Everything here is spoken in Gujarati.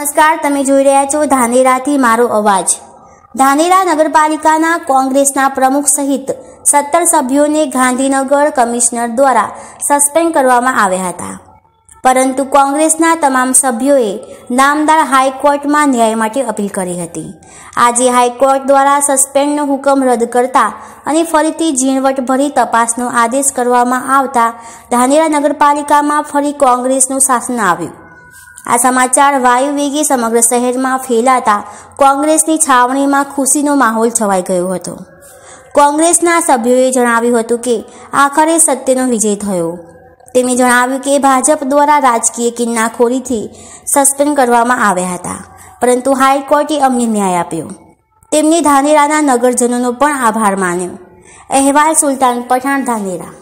નમસ્કાર તમે જોઈ રહ્યા છો ધાનેરાથી મારો અવાજ ધાનેરા નગરપાલિકાના કોંગ્રેસના પ્રમુખ સહિત સત્તર સભ્યોને ગાંધીનગર કમિશનર દ્વારા સસ્પેન્ડ કરવામાં આવ્યા હતા પરંતુ કોંગ્રેસના તમામ સભ્યોએ નામદાર હાઈકોર્ટમાં ન્યાય માટે અપીલ કરી હતી આજે હાઈકોર્ટ દ્વારા સસ્પેન્ડનો હુકમ રદ કરતા અને ફરીથી ઝીણવટભરી તપાસનો આદેશ કરવામાં આવતા ધાનેરા નગરપાલિકામાં ફરી કોંગ્રેસનું શાસન આવ્યું આ સમાચાર વાયુવેગે સમગ્ર શહેરમાં ફેલાતા કોંગ્રેસની છાવણીમાં ખુશીનો માહોલ છવાઈ ગયો હતો કોંગ્રેસના સભ્યોએ જણાવ્યું હતું કે આખરે સત્યનો વિજય થયો તેમણે જણાવ્યું કે ભાજપ દ્વારા રાજકીય કિન્નાખોરીથી સસ્પેન્ડ કરવામાં આવ્યા હતા પરંતુ હાઈકોર્ટે અમને ન્યાય આપ્યો તેમણે ધાનેરાના નગરજનોનો પણ આભાર માન્યો અહેવાલ સુલતાન પઠાણ ધાનેરા